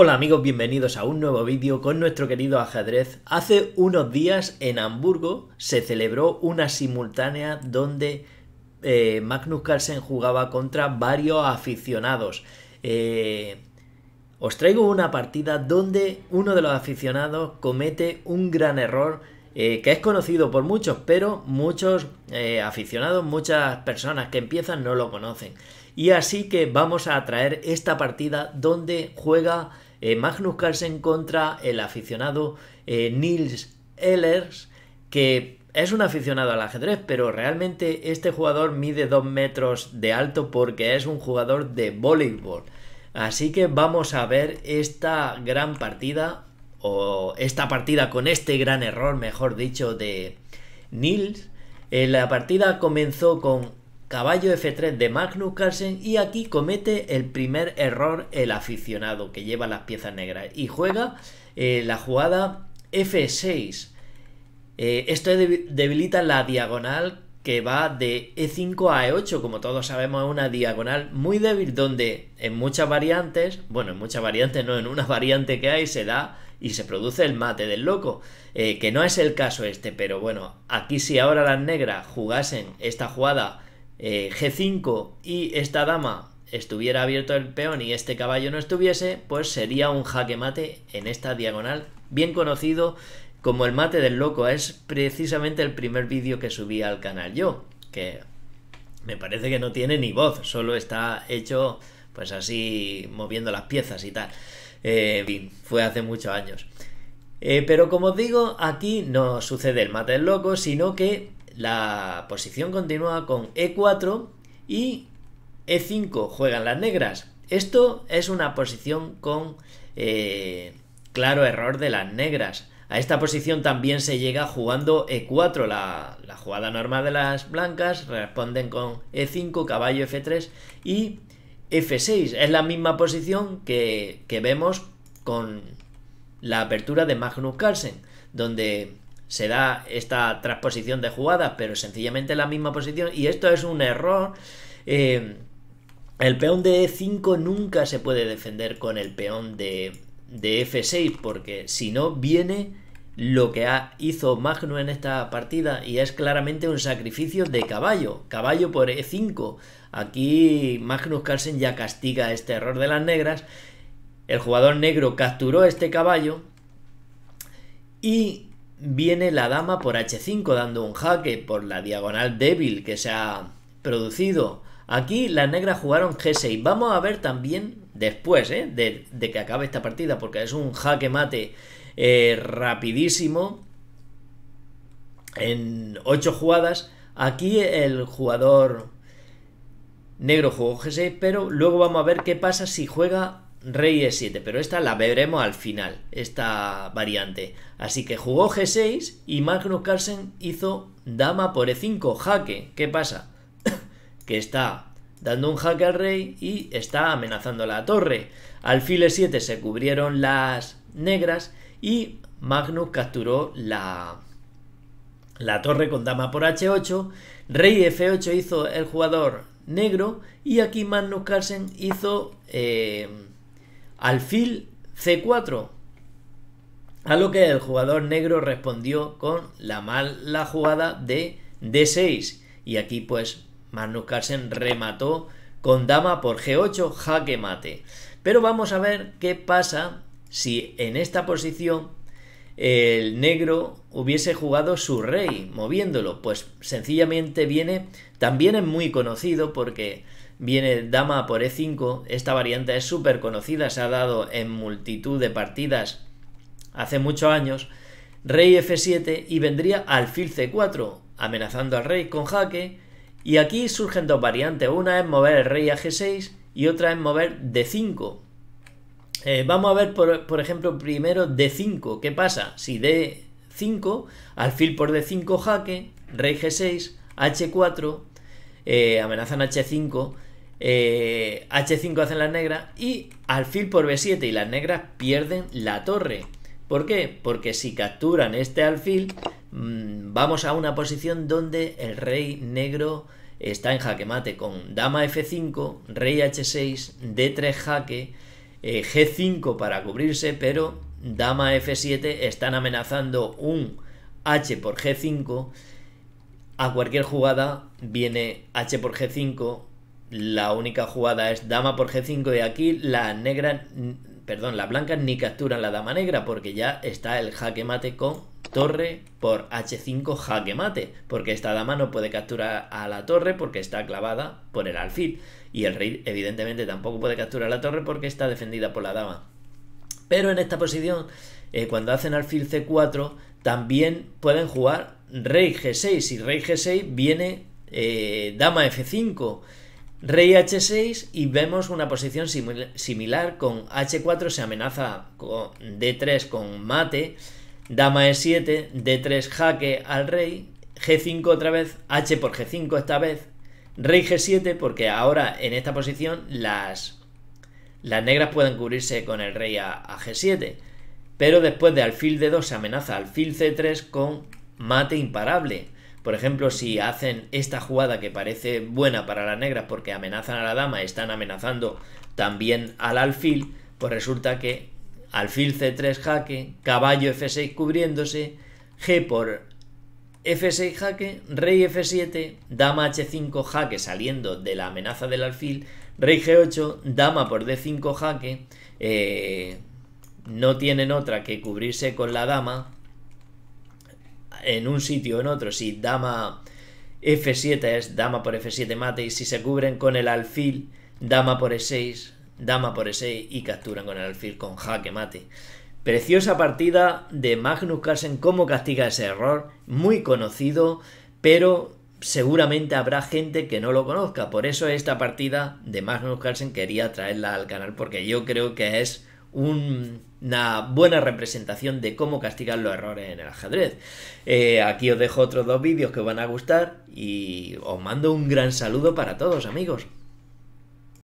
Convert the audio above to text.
Hola amigos, bienvenidos a un nuevo vídeo con nuestro querido ajedrez. Hace unos días en Hamburgo se celebró una simultánea donde eh, Magnus Carlsen jugaba contra varios aficionados. Eh, os traigo una partida donde uno de los aficionados comete un gran error eh, que es conocido por muchos, pero muchos aficionados, muchas personas que empiezan no lo conocen. Y así que vamos a traer esta partida donde juega eh, Magnus Carlsen contra el aficionado eh, Nils Ehlers, que es un aficionado al ajedrez, pero realmente este jugador mide 2 metros de alto porque es un jugador de voleibol. Así que vamos a ver esta gran partida, o esta partida con este gran error, mejor dicho, de Nils. Eh, la partida comenzó con caballo F3 de Magnus Carlsen y aquí comete el primer error el aficionado que lleva las piezas negras y juega eh, la jugada F6. Eh, esto debilita la diagonal que va de E5 a E8, como todos sabemos es una diagonal muy débil donde en muchas variantes, bueno en muchas variantes no, en una variante que hay se da y se produce el mate del loco, eh, que no es el caso este, pero bueno, aquí si ahora las negras jugasen esta jugada eh, G5 y esta dama estuviera abierto el peón y este caballo no estuviese, pues sería un jaque mate en esta diagonal, bien conocido como el mate del loco. Es precisamente el primer vídeo que subí al canal yo, que me parece que no tiene ni voz, solo está hecho pues así moviendo las piezas y tal. Eh, en fin, fue hace muchos años. Eh, pero como os digo, aquí no sucede el mate del loco, sino que la posición continúa con E4 y E5 juegan las negras. Esto es una posición con eh, claro error de las negras. A esta posición también se llega jugando E4, la, jugada normal de las blancas, responden con E5, caballo F3 y F6. Es la misma posición que, que vemos con la apertura de Magnus Carlsen, donde se da esta transposición de jugadas, pero sencillamente la misma posición. Y esto es un error. Eh, el peón de E5 nunca se puede defender con el peón de, F6, porque si no viene lo que ha, hizo Magnus en esta partida y es claramente un sacrificio de caballo, caballo por E5. Aquí Magnus Carlsen ya castiga este error de las negras. El jugador negro capturó este caballo y viene la dama por h5 dando un jaque por la diagonal débil que se ha producido. Aquí las negras jugaron g6. Vamos a ver también después ¿eh? de, que acabe esta partida, porque es un jaque mate eh, rapidísimo en 8 jugadas. Aquí el jugador negro jugó g6, pero luego vamos a ver qué pasa si juega rey e7, pero esta la veremos al final, esta variante. Así que jugó g6 y Magnus Carlsen hizo dama por e5, jaque. ¿Qué pasa? que está dando un jaque al rey y está amenazando la torre. Alfil e7 se cubrieron las negras y Magnus capturó la, la torre con dama por h8. Rey f8 hizo el jugador negro y aquí Magnus Carlsen hizo... Eh, Alfil C4. A lo que el jugador negro respondió con la mala jugada de D6. Y aquí pues Magnus Carlsen remató con dama por G8, jaque mate. Pero vamos a ver qué pasa si en esta posición el negro hubiese jugado su rey moviéndolo. Pues sencillamente viene, también es muy conocido porque viene dama por e5. Esta variante es súper conocida, se ha dado en multitud de partidas hace muchos años. Rey f7 y vendría alfil c4, amenazando al rey con jaque. Y aquí surgen dos variantes, una es mover el rey a g6 y otra es mover d5. Eh, vamos a ver, por, ejemplo, primero d5. ¿Qué pasa? Si d5, alfil por d5 jaque, rey g6, h4, eh, amenazan h5 H5 eh, hacen las negras y alfil por B7 y las negras pierden la torre. ¿Por qué? Porque si capturan este alfil, mm, vamos a una posición donde el rey negro está en jaque mate con dama F5, rey H6, D3 jaque, eh, G5 para cubrirse, pero dama F7 están amenazando un H por G5. A cualquier jugada viene H por G5, la única jugada es dama por g5 y aquí la negra, perdón, las blancas ni capturan la dama negra porque ya está el jaque mate con torre por h5 jaque mate, porque esta dama no puede capturar a la torre porque está clavada por el alfil y el rey evidentemente tampoco puede capturar la torre porque está defendida por la dama. Pero en esta posición, eh, cuando hacen alfil c4, también pueden jugar rey g6 y rey g6 viene eh, dama f5 Rey H6 y vemos una posición similar con H4 se amenaza con D3 con mate, Dama E7, D3 jaque al rey, G5 otra vez, H por G5 esta vez, Rey G7 porque ahora en esta posición las, las negras pueden cubrirse con el rey a, a G7, pero después de alfil D2 se amenaza alfil C3 con mate imparable. Por ejemplo, si hacen esta jugada que parece buena para las negras porque amenazan a la dama, están amenazando también al alfil, pues resulta que alfil c3 jaque, caballo f6 cubriéndose, g por f6 jaque, rey f7, dama h5 jaque saliendo de la amenaza del alfil, rey g8, dama por d5 jaque, eh, no tienen otra que cubrirse con la dama, en un sitio o en otro, si dama F7 es dama por F7 mate, y si se cubren con el alfil, dama por E6, dama por E6 y capturan con el alfil con jaque mate. Preciosa partida de Magnus Carlsen, cómo castiga ese error, muy conocido, pero seguramente habrá gente que no lo conozca. Por eso esta partida de Magnus Carlsen quería traerla al canal, porque yo creo que es una buena representación de cómo castigar los errores en el ajedrez. Eh, aquí os dejo otros dos vídeos que os van a gustar y os mando un gran saludo para todos amigos.